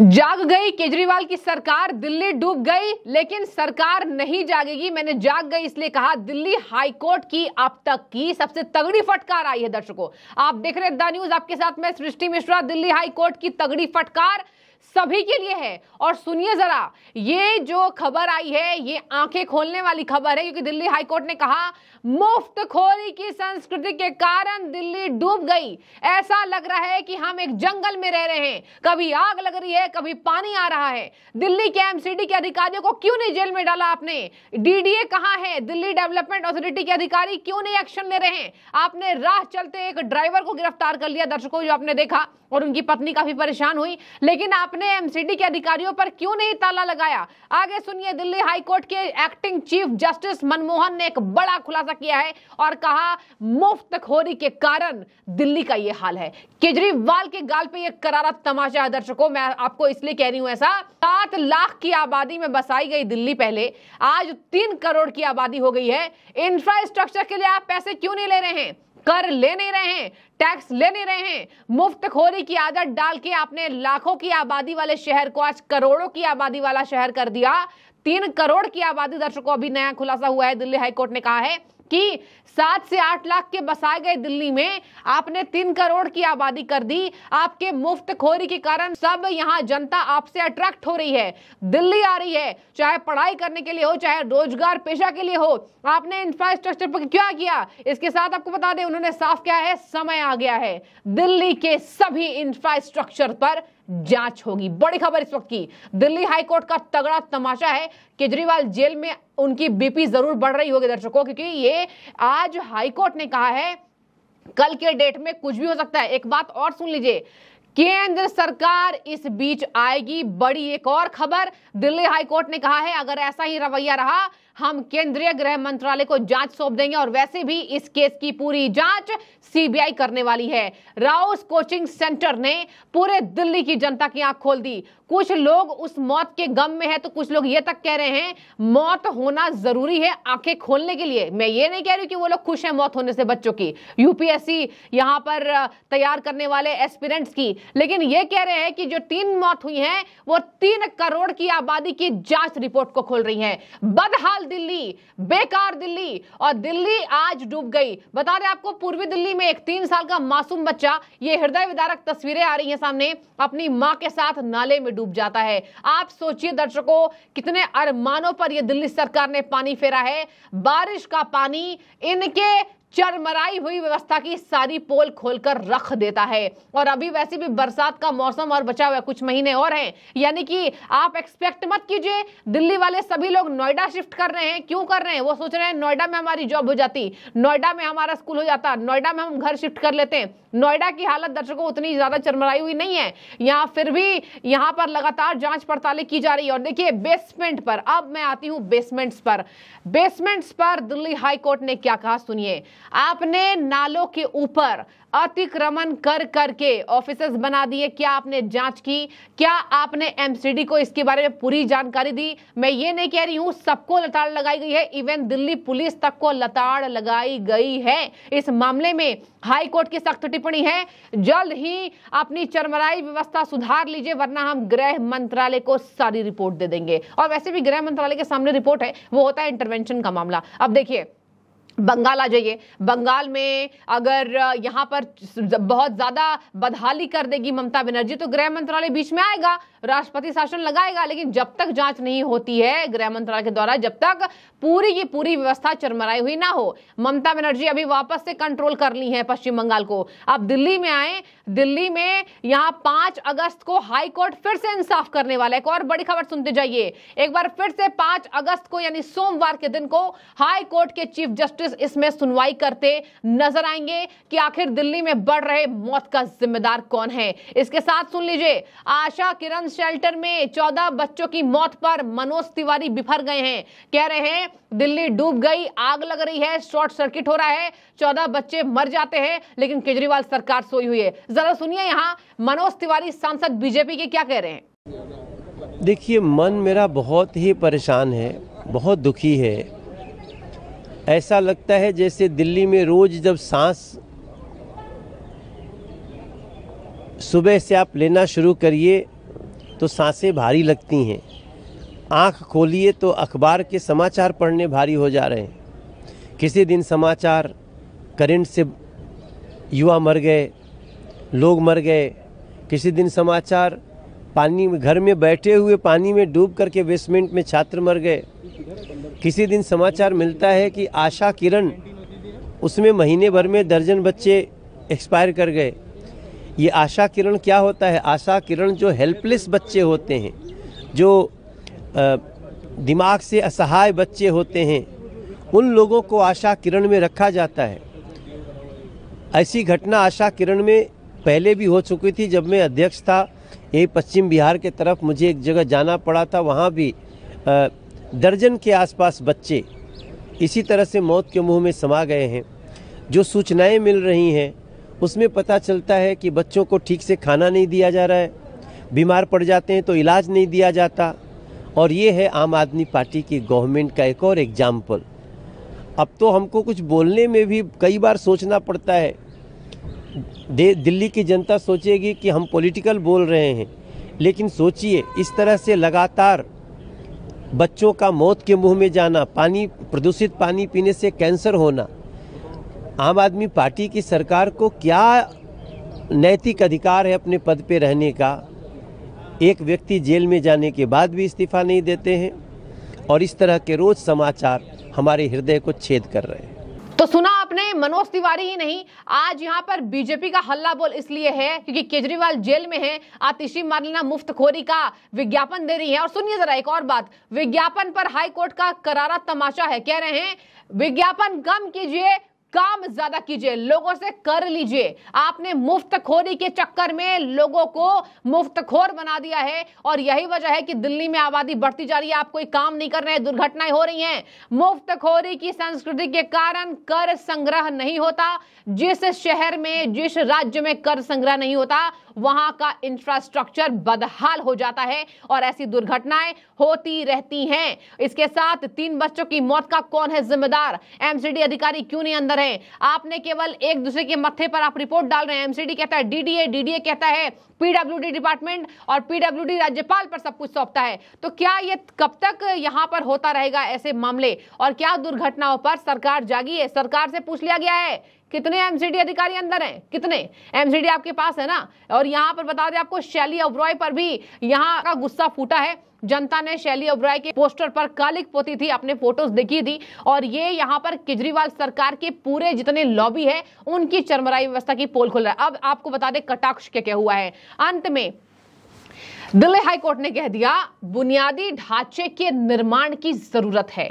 जाग गई केजरीवाल की सरकार दिल्ली डूब गई लेकिन सरकार नहीं जागेगी मैंने जाग गई इसलिए कहा दिल्ली हाईकोर्ट की अब तक की सबसे तगड़ी फटकार आई है दर्शकों आप देख रहे हैं द न्यूज आपके साथ में सृष्टि मिश्रा दिल्ली हाईकोर्ट की तगड़ी फटकार सभी के लिए है और सुनिए जरा ये जो खबर आई है ये आंखें खोलने वाली खबर है क्योंकि दिल्ली हाईकोर्ट ने कहा मुफ्त खोरी की संस्कृति के कारण दिल्ली डूब गई ऐसा लग रहा है कि हम एक जंगल में रह रहे हैं कभी आग लग रही है कभी पानी आ रहा है दिल्ली के एमसीडी के अधिकारियों को क्यों नहीं जेल में डाला आपने डीडीए कहा है दिल्ली डेवलपमेंट अथॉरिटी के अधिकारी क्यों नहीं एक्शन ले रहे हैं आपने राह चलते एक ड्राइवर को गिरफ्तार कर लिया दर्शकों जो आपने देखा और उनकी पत्नी काफी परेशान हुई लेकिन आप अपने एमसीडी के अधिकारियों पर क्यों नहीं ताला लगाया आगे सुनिए दिल्ली हाईकोर्ट के एक्टिंग चीफ जस्टिस मनमोहन ने एक बड़ा खुलासा किया है और कहा मुफ्तखोरी के कारण दिल्ली का ये हाल है केजरीवाल के गाल पे ये करारा तमाशा है दर्शकों मैं आपको इसलिए कह रही हूं ऐसा सात लाख की आबादी में बसाई गई दिल्ली पहले आज तीन करोड़ की आबादी हो गई है इंफ्रास्ट्रक्चर के लिए आप पैसे क्यों नहीं ले रहे हैं कर ले नहीं रहे हैं टैक्स ले नहीं रहे हैं मुफ्त खोरी की आदत डाल के आपने लाखों की आबादी वाले शहर को आज करोड़ों की आबादी वाला शहर कर दिया तीन करोड़ की आबादी दर्शकों अभी नया खुलासा हुआ है दिल्ली हाईकोर्ट ने कहा है कि सात से आठ लाख के बसाए गए दिल्ली में आपने तीन करोड़ की आबादी कर दी आपके मुफ्त खोरी के कारण सब यहाँ जनता आपसे अट्रैक्ट हो रही है दिल्ली आ रही है चाहे पढ़ाई करने के लिए हो चाहे रोजगार पेशा के लिए हो आपने इंफ्रास्ट्रक्चर पर क्या किया इसके साथ आपको बता दें उन्होंने साफ क्या है समय आ गया है दिल्ली के सभी इंफ्रास्ट्रक्चर पर जांच होगी बड़ी खबर इस वक्त की दिल्ली हाईकोर्ट का तगड़ा तमाशा है केजरीवाल जेल में उनकी बीपी जरूर बढ़ रही होगी दर्शकों क्योंकि ये आज हाईकोर्ट ने कहा है कल के डेट में कुछ भी हो सकता है एक बात और सुन लीजिए केंद्र सरकार इस बीच आएगी बड़ी एक और खबर दिल्ली हाईकोर्ट ने कहा है अगर ऐसा ही रवैया रहा हम केंद्रीय गृह मंत्रालय को जांच सौंप देंगे और वैसे भी इस केस की पूरी जांच सीबीआई करने वाली है राउस कोचिंग सेंटर ने पूरे दिल्ली की जनता की आंख खोल दी कुछ लोग उस मौत के गम में है तो कुछ लोग ये तक कह रहे हैं मौत होना जरूरी है आंखें खोलने के लिए मैं ये नहीं कह रही कि वो लोग खुश हैं मौत होने से बच्चों की यूपीएससी यहां पर तैयार करने वाले एस्पिरेंट्स की लेकिन ये कह रहे हैं कि जो तीन मौत हुई है वो तीन करोड़ की आबादी की जांच रिपोर्ट को खोल रही है बदहाल दिल्ली बेकार दिल्ली और दिल्ली आज डूब गई बता दें आपको पूर्वी दिल्ली में एक तीन साल का मासूम बच्चा ये हृदय विदारक तस्वीरें आ रही हैं सामने अपनी मां के साथ नाले में डूब डूब जाता है आप सोचिए दर्शकों कितने अरमानों पर यह दिल्ली सरकार ने पानी फेरा है बारिश का पानी इनके चरमराई हुई व्यवस्था की सारी पोल खोलकर रख देता है और अभी वैसे भी बरसात का मौसम और बचा हुआ कुछ महीने और हैं यानी कि आप एक्सपेक्ट मत कीजिए दिल्ली वाले सभी लोग नोएडा शिफ्ट कर रहे हैं क्यों कर रहे हैं वो सोच रहे हैं नोएडा में हमारी जॉब हो जाती नोएडा में हमारा स्कूल हो जाता नोएडा में हम घर शिफ्ट कर लेते हैं नोएडा की हालत दर्शकों उतनी ज्यादा चरमराई हुई नहीं है यहाँ फिर भी यहाँ पर लगातार जांच पड़तालें की जा रही है और देखिए बेसमेंट पर अब मैं आती हूँ बेसमेंट्स पर बेसमेंट्स पर दिल्ली हाईकोर्ट ने क्या कहा सुनिए आपने नालों के ऊपर अतिक्रमण कर करके ऑफिसर्स बना दिए क्या आपने जांच की क्या आपने एमसीडी को इसके बारे में पूरी जानकारी दी मैं ये नहीं कह रही हूं सबको लताड़ लगाई गई है इवन दिल्ली पुलिस तक को लताड़ लगाई गई है इस मामले में हाई कोर्ट की सख्त टिप्पणी है जल्द ही अपनी चरमराई व्यवस्था सुधार लीजिए वरना हम गृह मंत्रालय को सारी रिपोर्ट दे देंगे और वैसे भी गृह मंत्रालय के सामने रिपोर्ट है वो होता है इंटरवेंशन का मामला अब देखिए बंगाल आ जाइए बंगाल में अगर यहाँ पर बहुत ज़्यादा बदहाली कर देगी ममता बनर्जी तो गृह मंत्रालय बीच में आएगा राष्ट्रपति शासन लगाएगा लेकिन जब तक जांच नहीं होती है गृह मंत्रालय के द्वारा जब तक पूरी ये पूरी व्यवस्था चरमराई हुई ना हो ममता बनर्जी अभी वापस से कंट्रोल कर ली है पश्चिम बंगाल को अब दिल्ली में आए दिल्ली में यहाँ पांच अगस्त को हाईकोर्ट फिर से इंसाफ करने वाला है एक और बड़ी खबर सुनते जाइए एक बार फिर से पांच अगस्त को यानी सोमवार के दिन को हाईकोर्ट के चीफ जस्टिस जस्टिस इसमें सुनवाई करते नजर आएंगे कि आखिर दिल्ली में बढ़ रहे मौत का जिम्मेदार कौन है इसके साथ सुन लीजिए आशा किरण शेल्टर में चौदह बच्चों की मौत पर मनोज तिवारी बिफर गए हैं कह रहे हैं दिल्ली डूब गई आग लग रही है शॉर्ट सर्किट हो रहा है चौदह बच्चे मर जाते हैं लेकिन केजरीवाल सरकार सोई हुई है जरा सुनिए यहाँ मनोज तिवारी सांसद बीजेपी के क्या कह रहे हैं देखिए मन मेरा बहुत ही परेशान है बहुत दुखी है ऐसा लगता है जैसे दिल्ली में रोज़ जब सांस सुबह से आप लेना शुरू करिए तो सांसें भारी लगती हैं आंख खोलिए तो अखबार के समाचार पढ़ने भारी हो जा रहे हैं किसी दिन समाचार करंट से युवा मर गए लोग मर गए किसी दिन समाचार पानी में घर में बैठे हुए पानी में डूब करके बेसमेंट में छात्र मर गए किसी दिन समाचार मिलता है कि आशा किरण उसमें महीने भर में दर्जन बच्चे एक्सपायर कर गए ये आशा किरण क्या होता है आशा किरण जो हेल्पलेस बच्चे होते हैं जो दिमाग से असहाय बच्चे होते हैं उन लोगों को आशा किरण में रखा जाता है ऐसी घटना आशा किरण में पहले भी हो चुकी थी जब मैं अध्यक्ष था यही पश्चिम बिहार के तरफ मुझे एक जगह जाना पड़ा था वहाँ भी आ, दर्जन के आसपास बच्चे इसी तरह से मौत के मुंह में समा गए हैं जो सूचनाएं मिल रही हैं उसमें पता चलता है कि बच्चों को ठीक से खाना नहीं दिया जा रहा है बीमार पड़ जाते हैं तो इलाज नहीं दिया जाता और ये है आम आदमी पार्टी की गवर्नमेंट का एक और एग्जाम्पल अब तो हमको कुछ बोलने में भी कई बार सोचना पड़ता है दिल्ली की जनता सोचेगी कि हम पॉलिटिकल बोल रहे हैं लेकिन सोचिए इस तरह से लगातार बच्चों का मौत के मुंह में जाना पानी प्रदूषित पानी पीने से कैंसर होना आम आदमी पार्टी की सरकार को क्या नैतिक अधिकार है अपने पद पे रहने का एक व्यक्ति जेल में जाने के बाद भी इस्तीफा नहीं देते हैं और इस तरह के रोज समाचार हमारे हृदय को छेद कर रहे हैं तो सुना मनोज तिवारी ही नहीं आज यहाँ पर बीजेपी का हल्ला बोल इसलिए है क्योंकि केजरीवाल जेल में है आतिशी मारना मुफ्तखोरी का विज्ञापन दे रही है और सुनिए जरा एक और बात विज्ञापन पर हाईकोर्ट का करारा तमाशा है कह रहे हैं विज्ञापन कम कीजिए काम ज्यादा कीजिए लोगों से कर लीजिए आपने मुफ्तखोरी के चक्कर में लोगों को मुफ्तखोर बना दिया है और यही वजह है कि दिल्ली में आबादी बढ़ती जा रही है आप कोई काम नहीं कर रहे हैं दुर्घटनाएं हो रही हैं मुफ्तखोरी की संस्कृति के कारण कर संग्रह नहीं होता जिस शहर में जिस राज्य में कर संग्रह नहीं होता वहां का इंफ्रास्ट्रक्चर बदहाल हो जाता है और ऐसी दुर्घटनाएं होती रहती हैं इसके साथ तीन बच्चों की मौत का कौन है जिम्मेदार एमसीडी अधिकारी क्यों नहीं अंदर रहे हैं आपने केवल एक दूसरे के मत्थे पर आप रिपोर्ट डाल रहे हैं एमसीडी कहता है डीडीए डीडीए कहता है पीडब्ल्यूडी डिपार्टमेंट और पीडब्ल्यू राज्यपाल पर सब कुछ सौंपता है तो क्या ये कब तक यहाँ पर होता रहेगा ऐसे मामले और क्या दुर्घटनाओं पर सरकार जागी है सरकार से पूछ लिया गया है कितने एमसीडी अधिकारी अंदर हैं कितने एमसीडी आपके पास है ना और यहाँ पर बता दें आपको शैली ओब्रॉय पर भी यहाँ का गुस्सा फूटा है जनता ने शैली अब्रॉय के पोस्टर पर कालिक पोती थी अपने फोटोज देखी थी और ये यहाँ पर केजरीवाल सरकार के पूरे जितने लॉबी है उनकी चरमराई व्यवस्था की पोल खुल रहा है अब आपको बता दें कटाक्ष क्या क्या हुआ है अंत में दिल्ली हाईकोर्ट ने कह दिया बुनियादी ढांचे के निर्माण की जरूरत है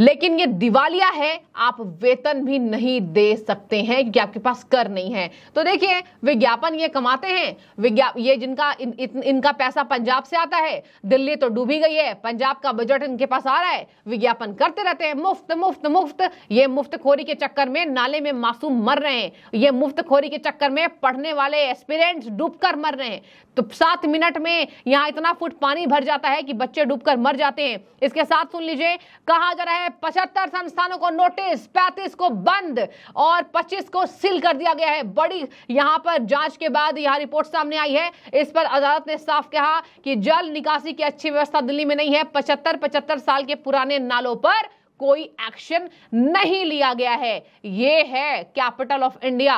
लेकिन ये दिवालिया है आप वेतन भी नहीं दे सकते हैं क्योंकि आपके पास कर नहीं है तो देखिए विज्ञापन ये कमाते हैं ये जिनका इन, इन, इनका पैसा पंजाब से आता है दिल्ली तो डूबी गई है पंजाब का बजट इनके पास आ रहा है विज्ञापन करते रहते हैं मुफ्त मुफ्त मुफ्त ये मुफ्तखोरी के चक्कर में नाले में मासूम मर रहे हैं ये मुफ्तखोरी के चक्कर में पढ़ने वाले एक्सपीरियंट डूब मर रहे हैं तो सात मिनट में यहाँ इतना फुट पानी भर जाता है कि बच्चे डूबकर मर जाते हैं इसके साथ सुन लीजिए कहा जा रहा है पचहत्तर संस्थानों को नोटिस पैंतीस को बंद और पच्चीस को सील कर दिया गया है बड़ी यहाँ पर जांच के बाद यहाँ रिपोर्ट सामने आई है इस पर अदालत ने साफ कहा कि जल निकासी की अच्छी व्यवस्था दिल्ली में नहीं है पचहत्तर पचहत्तर साल के पुराने नालों पर कोई एक्शन नहीं लिया गया है ये है कैपिटल ऑफ इंडिया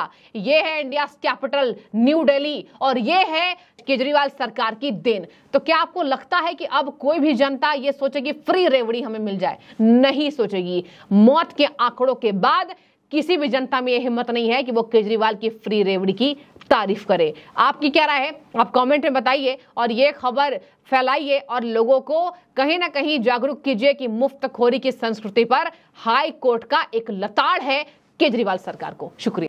ये है इंडिया कैपिटल न्यू दिल्ली और ये है केजरीवाल सरकार की देन तो क्या आपको लगता है कि अब कोई भी जनता ये सोचेगी फ्री रेवड़ी हमें मिल जाए नहीं सोचेगी मौत के आंकड़ों के बाद किसी भी जनता में यह हिम्मत नहीं है कि वो केजरीवाल की फ्री रेवड़ी की तारीफ करे आपकी क्या राय है आप कमेंट में बताइए और ये खबर फैलाइए और लोगों को कहीं ना कहीं जागरूक कीजिए कि मुफ्तखोरी की संस्कृति पर हाई कोर्ट का एक लताड़ है केजरीवाल सरकार को शुक्रिया